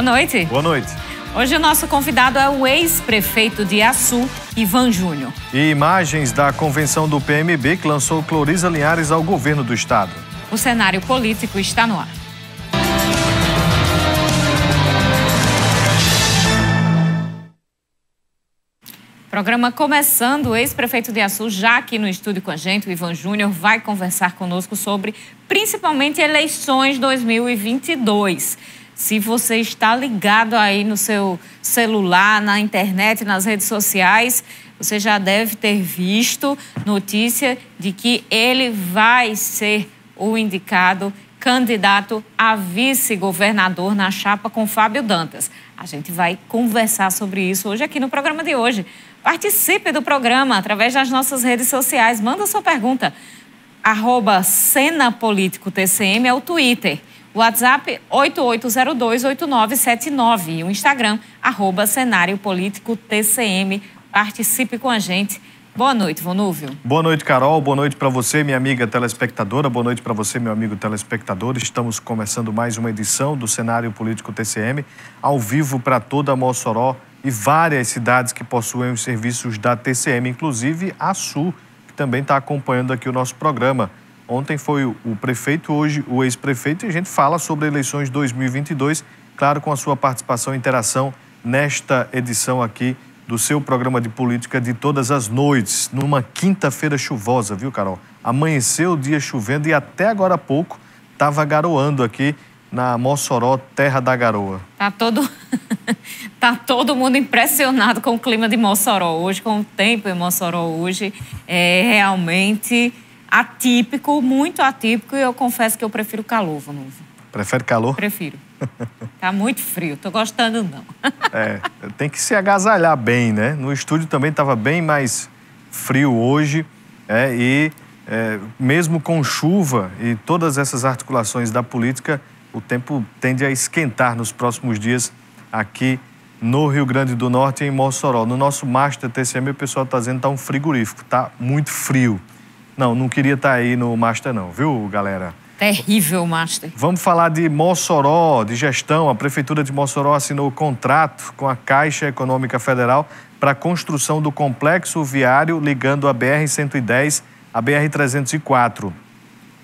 Boa noite. Boa noite. Hoje o nosso convidado é o ex-prefeito de Açu, Ivan Júnior. E imagens da convenção do PMB que lançou Clorisa Linhares ao governo do estado. O cenário político está no ar. Programa começando, o ex-prefeito de Açu já aqui no estúdio com a gente, o Ivan Júnior, vai conversar conosco sobre principalmente eleições 2022 se você está ligado aí no seu celular, na internet, nas redes sociais, você já deve ter visto notícia de que ele vai ser o indicado candidato a vice-governador na chapa com Fábio Dantas. A gente vai conversar sobre isso hoje aqui no programa de hoje. Participe do programa através das nossas redes sociais. Manda sua pergunta. Arroba TCM é o Twitter. WhatsApp 88028979 e o Instagram, arroba Cenário Político TCM. Participe com a gente. Boa noite, Vonúvio. Boa noite, Carol. Boa noite para você, minha amiga telespectadora. Boa noite para você, meu amigo telespectador. Estamos começando mais uma edição do Cenário Político TCM, ao vivo para toda Mossoró e várias cidades que possuem os serviços da TCM, inclusive a Sul, que também está acompanhando aqui o nosso programa. Ontem foi o prefeito, hoje o ex-prefeito, e a gente fala sobre eleições 2022, claro, com a sua participação e interação nesta edição aqui do seu programa de política de todas as noites, numa quinta-feira chuvosa, viu, Carol? Amanheceu o dia chovendo e até agora há pouco estava garoando aqui na Mossoró, terra da garoa. Tá todo tá todo mundo impressionado com o clima de Mossoró hoje, com o tempo em Mossoró hoje. É realmente atípico, muito atípico, e eu confesso que eu prefiro calor, Vanusa. Prefere calor? Prefiro. Tá muito frio, tô gostando não. é, tem que se agasalhar bem, né? No estúdio também estava bem mais frio hoje, é, e é, mesmo com chuva e todas essas articulações da política, o tempo tende a esquentar nos próximos dias aqui no Rio Grande do Norte, em Mossoró. No nosso Master TCM, o pessoal está dizendo que está um frigorífico, tá muito frio. Não, não queria estar tá aí no Master não, viu, galera? Terrível, Master. Vamos falar de Mossoró, de gestão. A Prefeitura de Mossoró assinou contrato com a Caixa Econômica Federal para a construção do complexo viário ligando a BR-110 à BR-304.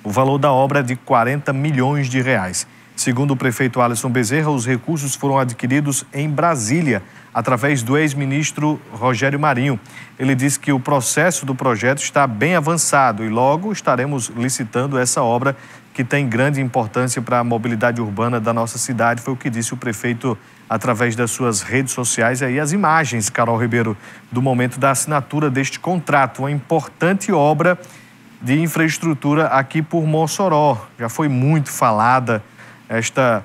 O valor da obra é de 40 milhões de reais. Segundo o prefeito Alisson Bezerra, os recursos foram adquiridos em Brasília, através do ex-ministro Rogério Marinho. Ele disse que o processo do projeto está bem avançado e logo estaremos licitando essa obra que tem grande importância para a mobilidade urbana da nossa cidade. Foi o que disse o prefeito através das suas redes sociais. E aí as imagens, Carol Ribeiro, do momento da assinatura deste contrato, uma importante obra de infraestrutura aqui por Mossoró. Já foi muito falada esta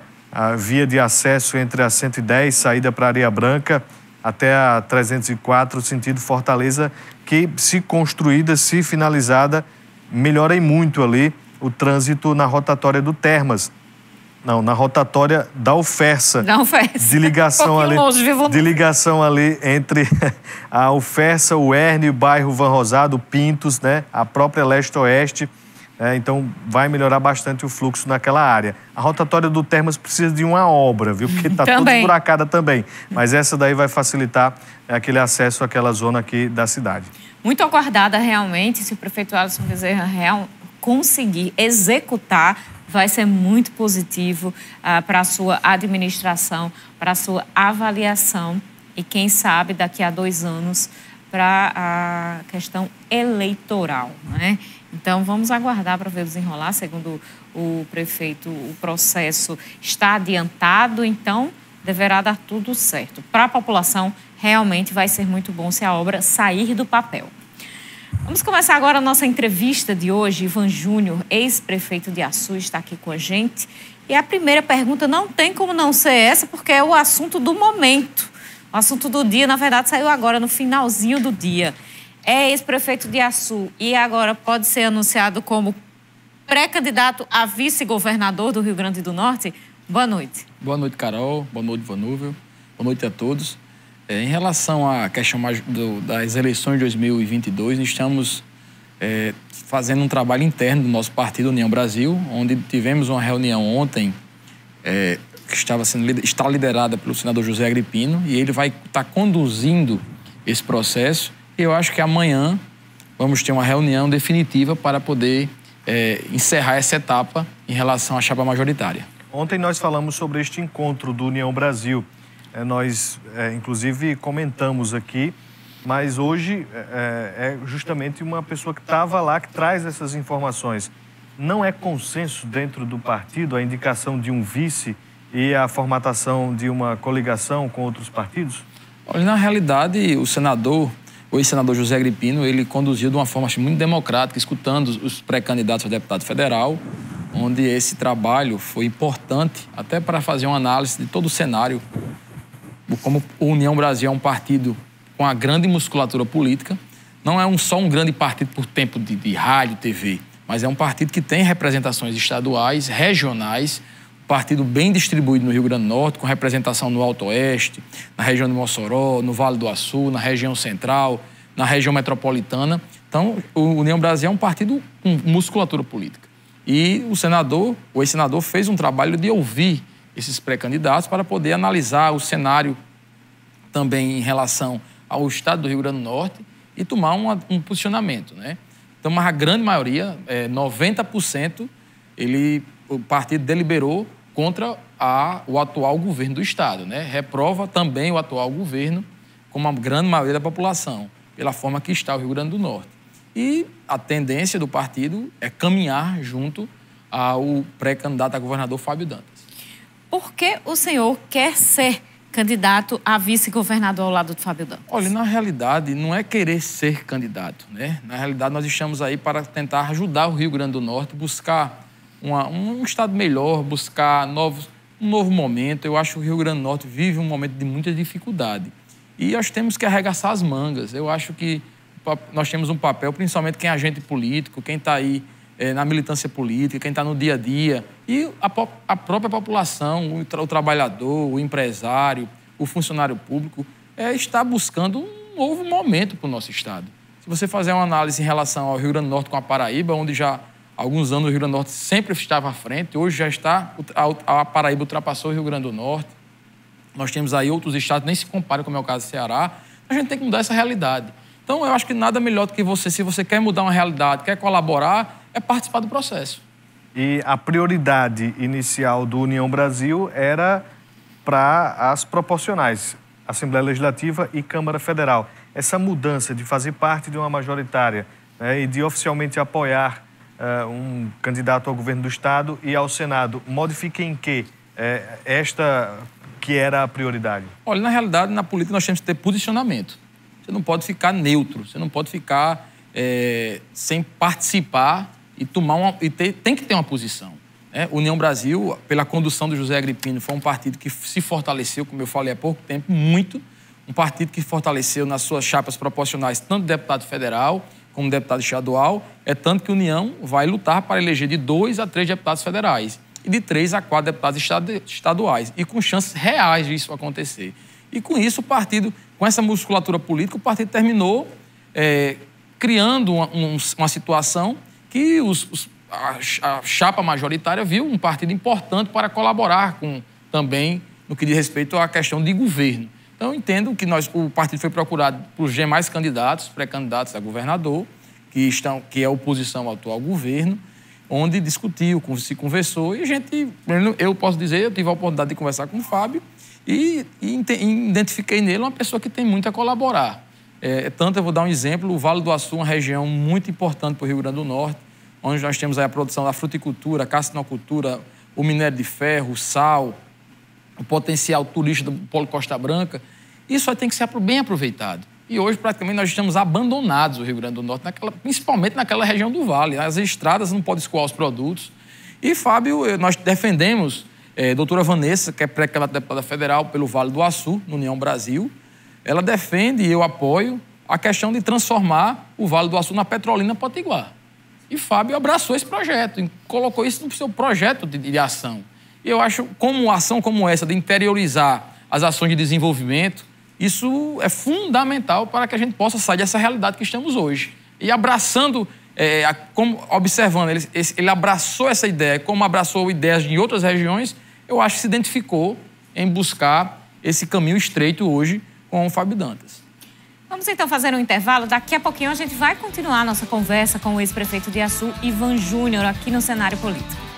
via de acesso entre a 110, saída para Areia Branca, até a 304, sentido Fortaleza, que, se construída, se finalizada, melhora muito ali o trânsito na rotatória do Termas. Não, na rotatória da Ofersa. Da Ofersa. De ligação um ali. Longe, De ligação ali entre a Ofersa, o Erne, o bairro Van Rosado, Pintos, né? A própria Leste Oeste. É, então, vai melhorar bastante o fluxo naquela área. A rotatória do Termas precisa de uma obra, viu? Porque está toda esburacada também. Mas essa daí vai facilitar é, aquele acesso àquela zona aqui da cidade. Muito aguardada realmente, se o prefeito Alisson Bezerra real conseguir executar, vai ser muito positivo ah, para a sua administração, para a sua avaliação e quem sabe daqui a dois anos para a questão eleitoral, né? Então, vamos aguardar para ver desenrolar. Segundo o prefeito, o processo está adiantado, então deverá dar tudo certo. Para a população, realmente vai ser muito bom se a obra sair do papel. Vamos começar agora a nossa entrevista de hoje. Ivan Júnior, ex-prefeito de Açu, está aqui com a gente. E a primeira pergunta não tem como não ser essa, porque é o assunto do momento. O assunto do dia, na verdade, saiu agora no finalzinho do dia é ex-prefeito de Açu e agora pode ser anunciado como pré-candidato a vice-governador do Rio Grande do Norte. Boa noite. Boa noite, Carol. Boa noite, Vanúvel. Boa noite a todos. É, em relação à questão do, das eleições de 2022, estamos é, fazendo um trabalho interno do nosso partido União Brasil, onde tivemos uma reunião ontem é, que estava sendo, está liderada pelo senador José Agripino e ele vai estar tá conduzindo esse processo eu acho que amanhã vamos ter uma reunião definitiva para poder é, encerrar essa etapa em relação à chapa majoritária. Ontem nós falamos sobre este encontro do União Brasil. É, nós, é, inclusive, comentamos aqui, mas hoje é, é, é justamente uma pessoa que estava lá que traz essas informações. Não é consenso dentro do partido a indicação de um vice e a formatação de uma coligação com outros partidos? Olha, na realidade, o senador o ex-senador José Agripino, ele conduziu de uma forma acho, muito democrática, escutando os pré-candidatos a deputado federal, onde esse trabalho foi importante até para fazer uma análise de todo o cenário, como o União Brasil é um partido com a grande musculatura política, não é um, só um grande partido por tempo de, de rádio, TV, mas é um partido que tem representações estaduais, regionais, partido bem distribuído no Rio Grande do Norte, com representação no Alto Oeste, na região de Mossoró, no Vale do Açu, na região central, na região metropolitana. Então, o União Brasil é um partido com musculatura política. E o senador, o ex-senador, fez um trabalho de ouvir esses pré-candidatos para poder analisar o cenário também em relação ao estado do Rio Grande do Norte e tomar um, um posicionamento, né? Então, mas a grande maioria, é, eh, 90%, ele, o partido deliberou contra a, o atual governo do Estado. Né? Reprova também o atual governo, como a grande maioria da população, pela forma que está o Rio Grande do Norte. E a tendência do partido é caminhar junto ao pré-candidato a governador Fábio Dantas. Por que o senhor quer ser candidato a vice-governador ao lado do Fábio Dantas? Olha, na realidade, não é querer ser candidato, né? Na realidade, nós estamos aí para tentar ajudar o Rio Grande do Norte, a buscar uma, um estado melhor, buscar novos, um novo momento. Eu acho que o Rio Grande do Norte vive um momento de muita dificuldade. E nós temos que arregaçar as mangas. Eu acho que nós temos um papel, principalmente quem é agente político, quem está aí é, na militância política, quem está no dia a dia, e a, a própria população, o, tra o, trabalhador, o empresário, o funcionário público, é, está buscando um novo momento para o nosso Estado. Se você fazer uma análise em relação ao Rio Grande do Norte com a Paraíba, onde já alguns anos o Rio Grande do Norte sempre estava à frente, hoje já está, a Paraíba ultrapassou o Rio Grande do Norte. Nós temos aí outros estados, nem se compara como é o caso do Ceará. A gente tem que mudar essa realidade. Então, eu acho que nada melhor do que você, se você quer mudar uma realidade, quer colaborar, é participar do processo. E a prioridade inicial do União Brasil era para as proporcionais, Assembleia Legislativa e Câmara Federal. Essa mudança de fazer parte de uma majoritária né, e de oficialmente apoiar uh, um candidato ao governo do Estado e ao Senado. Modifique em que uh, é, esta que era a prioridade? Olha, na realidade, na política nós temos que ter posicionamento. Você não pode ficar neutro, você não pode ficar é, sem participar e tomar uma, e ter, tem que ter uma posição. Né? União Brasil, pela condução do José Agripino, foi um partido que se fortaleceu, como eu falei há pouco tempo, muito. Um partido que fortaleceu nas suas chapas proporcionais tanto deputado federal como deputado estadual, é tanto que a União vai lutar para eleger de dois a três deputados federais e de três a quatro deputados estaduais, e com chances reais de isso acontecer. E com isso, o partido, com essa musculatura política, o partido terminou é, criando uma, um, uma, situação que os, os, a, a, chapa majoritária viu um partido importante para colaborar com também no que diz respeito à questão de governo. Então, entendo que nós, o partido foi procurado por demais candidatos, pré-candidatos a governador, que, estão, que é oposição ao atual governo, onde discutiu, se conversou, e a gente, eu posso dizer, eu tive a oportunidade de conversar com o Fábio, e, e identifiquei nele uma pessoa que tem muito a colaborar. É, é, tanto, eu vou dar um exemplo, o Vale do Açu é uma região muito importante para o Rio Grande do Norte, onde nós temos a produção da fruticultura, castinocultura, o minério de ferro, o sal, o potencial turístico do Polo Costa Branca, isso só tem que ser bem aproveitado. E hoje, praticamente, nós estamos abandonados o Rio Grande do Norte, naquela, principalmente naquela região do Vale. As estradas não podem escoar os produtos. E, Fábio, eh, nós defendemos é, doutora Vanessa, que é pré-candidata deputada federal pelo Vale do Açu, no União Brasil. Ela defende, e eu apoio, a questão de transformar o Vale do Açu na Petrolina Potiguar. E Fábio abraçou esse projeto, colocou isso no seu projeto de, de ação. E eu acho, como uma ação como essa, de interiorizar as ações de desenvolvimento, isso é fundamental para que a gente possa sair dessa realidade que estamos hoje. E abraçando, é, a, como, observando, ele, ele abraçou essa ideia, como abraçou ideias de outras regiões, eu acho que se identificou em buscar esse caminho estreito hoje com o Fábio Dantas. Vamos então fazer um intervalo. Daqui a pouquinho a gente vai continuar nossa conversa com o ex-prefeito de Açu, Ivan Júnior, aqui no cenário político.